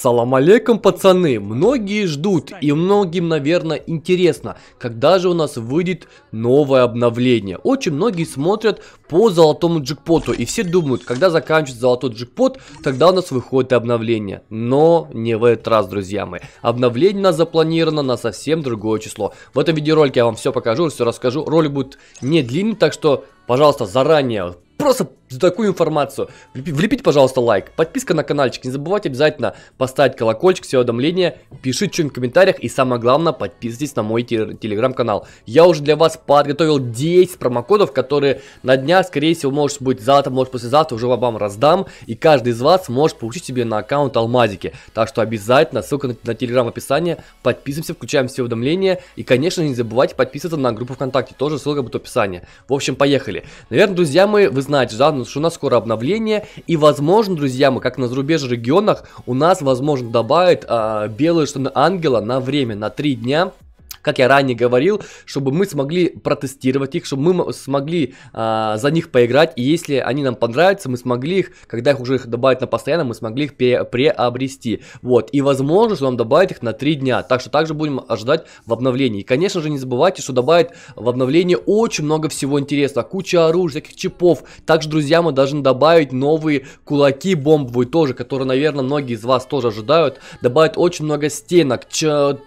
Салам алейкум, пацаны! Многие ждут и многим, наверное, интересно, когда же у нас выйдет новое обновление. Очень многие смотрят по золотому джекпоту и все думают, когда заканчивается золотой джекпот, тогда у нас выходит обновление. Но не в этот раз, друзья мои. Обновление у нас запланировано на совсем другое число. В этом видеоролике я вам все покажу, все расскажу. Ролик будет не длинный, так что, пожалуйста, заранее просто за такую информацию. Влепите, пожалуйста, лайк. Подписка на каналчик. Не забывайте обязательно поставить колокольчик, все уведомления. Пишите что-нибудь в комментариях. И самое главное, подписывайтесь на мой телеграм-канал. Я уже для вас подготовил 10 промокодов, которые на дня скорее всего, может быть завтра, может послезавтра уже вам раздам. И каждый из вас может получить себе на аккаунт алмазики. Так что обязательно, ссылка на, на телеграм в описании. Подписываемся, включаем все уведомления. И, конечно, не забывайте подписываться на группу ВКонтакте. Тоже ссылка будет в описании. В общем, поехали. Наверное, друзья мои, вы знаете, да, потому что у нас скоро обновление, и возможно, друзья, мы как на зарубежных регионах, у нас, возможно, добавят э, белые штаны ангела на время, на 3 дня, как я ранее говорил, чтобы мы смогли протестировать их, чтобы мы смогли а, за них поиграть, и если они нам понравятся, мы смогли их, когда их уже их добавить на постоянно, мы смогли их пере приобрести. Вот, и возможно, что нам добавить их на 3 дня, так что также будем ожидать в обновлении. И, конечно же, не забывайте, что добавят в обновлении очень много всего интересного, куча оружия, всяких чипов. Также, друзья, мы должны добавить новые кулаки бомбовые тоже, которые, наверное, многие из вас тоже ожидают. Добавят очень много стенок. Ч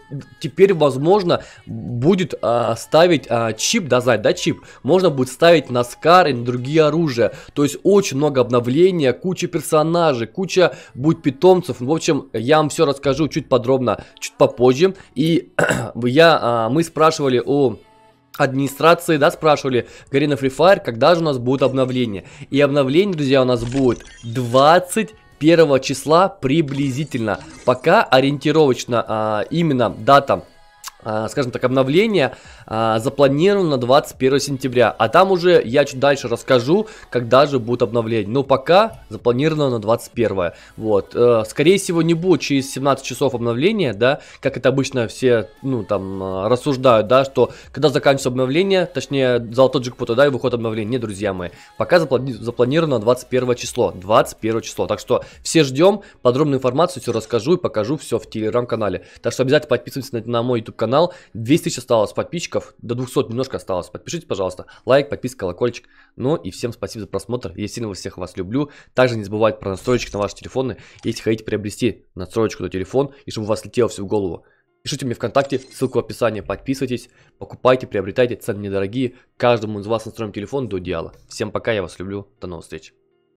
теперь, возможно, будет а, ставить а, чип, дозать, да, чип, можно будет ставить на Скар и на другие оружия. То есть очень много обновления, куча персонажей, куча будет питомцев. В общем, я вам все расскажу чуть подробно, чуть попозже. И я, а, мы спрашивали о администрации, да, спрашивали, Garena Free Fire, когда же у нас будет обновление. И обновление, друзья, у нас будет 20 1 числа приблизительно. Пока ориентировочно а, именно дата а, скажем так, обновление а, запланировано 21 сентября. А там уже я чуть дальше расскажу, когда же будет обновление. Но пока запланировано на 21. Вот. Э, скорее всего, не будет через 17 часов обновления, да, как это обычно все, ну, там, э, рассуждают, да, что когда заканчивается обновление, точнее, золотой джекпот, да, и выход обновления. Нет, друзья мои, пока запланировано 21 число. 21 число. Так что все ждем, подробную информацию все расскажу и покажу все в телеграм-канале. Так что обязательно подписывайтесь на, на мой YouTube канал канал. 200 еще осталось подписчиков, до 200 немножко осталось. Подпишитесь, пожалуйста. Лайк, подписка, колокольчик. Ну и всем спасибо за просмотр. Я сильно всех вас люблю. Также не забывайте про настроечки на ваши телефоны. Если хотите приобрести настроечку на телефон, и чтобы у вас летело все в голову. Пишите мне ВКонтакте, ссылку в описании, подписывайтесь, покупайте, приобретайте, цены недорогие. Каждому из вас настроим телефон до идеала. Всем пока, я вас люблю, до новых встреч.